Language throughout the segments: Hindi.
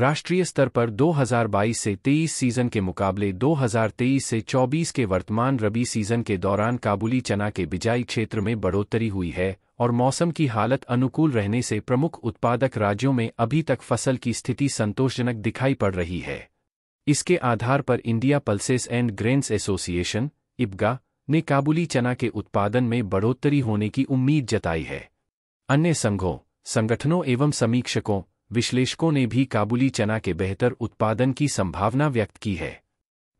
राष्ट्रीय स्तर पर 2022 से 23 सीजन के मुकाबले 2023 से 24 के वर्तमान रबी सीजन के दौरान काबुली चना के बिजाई क्षेत्र में बढ़ोतरी हुई है और मौसम की हालत अनुकूल रहने से प्रमुख उत्पादक राज्यों में अभी तक फसल की स्थिति संतोषजनक दिखाई पड़ रही है इसके आधार पर India pulses and grains association IPGA ने काबुली चना के उत्पादन में बढ़ोतरी होने की उम्मीद जताई है अन्य संघों संगठनों एवं समीक्षकों विश्लेषकों ने भी काबुली चना के बेहतर उत्पादन की संभावना व्यक्त की है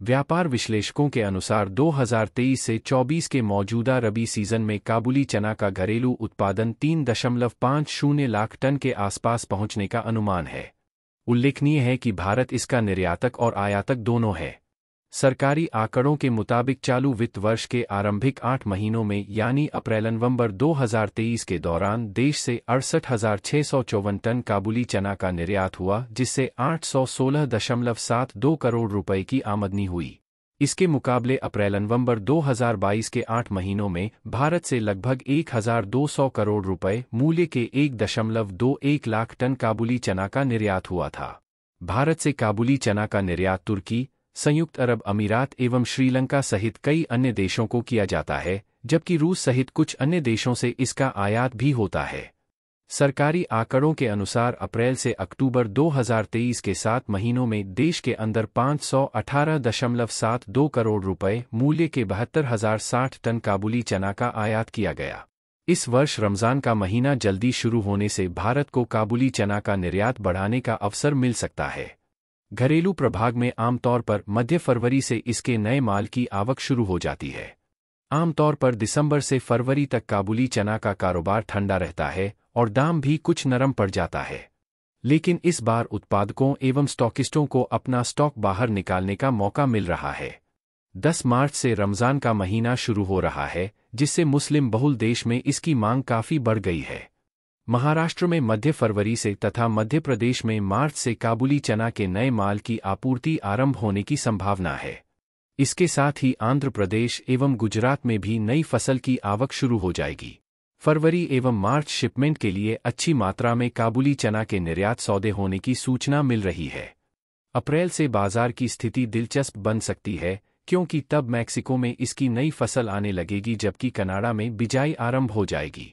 व्यापार विश्लेषकों के अनुसार 2023 से 24 के मौजूदा रबी सीजन में काबुली चना का घरेलू उत्पादन तीन दशमलव पाँच शून्य लाख टन के आसपास पहुंचने का अनुमान है उल्लेखनीय है कि भारत इसका निर्यातक और आयातक दोनों है सरकारी आंकड़ों के मुताबिक चालू वित्त वर्ष के आरंभिक आठ महीनों में यानी अप्रैल नवंबर 2023 के दौरान देश से अड़सठ हजार सौ चौवन टन काबुली चना का निर्यात हुआ जिससे आठ सौ सोलह दशमलव सात दो करोड़ रुपए की आमदनी हुई इसके मुकाबले अप्रैल नवंबर 2022 के आठ महीनों में भारत से लगभग 1,200 करोड़ रुपए मूल्य के 1.21 लाख टन काबुली चना का निर्यात हुआ था भारत से काबुली चना का निर्यात तुर्की संयुक्त अरब अमीरात एवं श्रीलंका सहित कई अन्य देशों को किया जाता है जबकि रूस सहित कुछ अन्य देशों से इसका आयात भी होता है सरकारी आंकड़ों के अनुसार अप्रैल से अक्टूबर 2023 के सात महीनों में देश के अंदर 518.72 करोड़ रुपए मूल्य के बहत्तर हजार साठ टन काबुली चना का आयात किया गया इस वर्ष रमज़ान का महीना जल्दी शुरू होने से भारत को काबुली चना का निर्यात बढ़ाने का अवसर मिल सकता है घरेलू प्रभाग में आमतौर पर मध्य फरवरी से इसके नए माल की आवक शुरू हो जाती है आमतौर पर दिसंबर से फरवरी तक काबुली चना का कारोबार ठंडा रहता है और दाम भी कुछ नरम पड़ जाता है लेकिन इस बार उत्पादकों एवं स्टॉकिस्टों को अपना स्टॉक बाहर निकालने का मौका मिल रहा है 10 मार्च से रमज़ान का महीना शुरू हो रहा है जिससे मुस्लिम बहुल देश में इसकी मांग काफ़ी बढ़ गई है महाराष्ट्र में मध्य फरवरी से तथा मध्य प्रदेश में मार्च से काबुली चना के नए माल की आपूर्ति आरंभ होने की संभावना है इसके साथ ही आंध्र प्रदेश एवं गुजरात में भी नई फसल की आवक शुरू हो जाएगी फरवरी एवं मार्च शिपमेंट के लिए अच्छी मात्रा में काबुली चना के निर्यात सौदे होने की सूचना मिल रही है अप्रैल से बाजार की स्थिति दिलचस्प बन सकती है क्योंकि तब मैक्सिको में इसकी नई फसल आने लगेगी जबकि कनाडा में बिजाई आरंभ हो जाएगी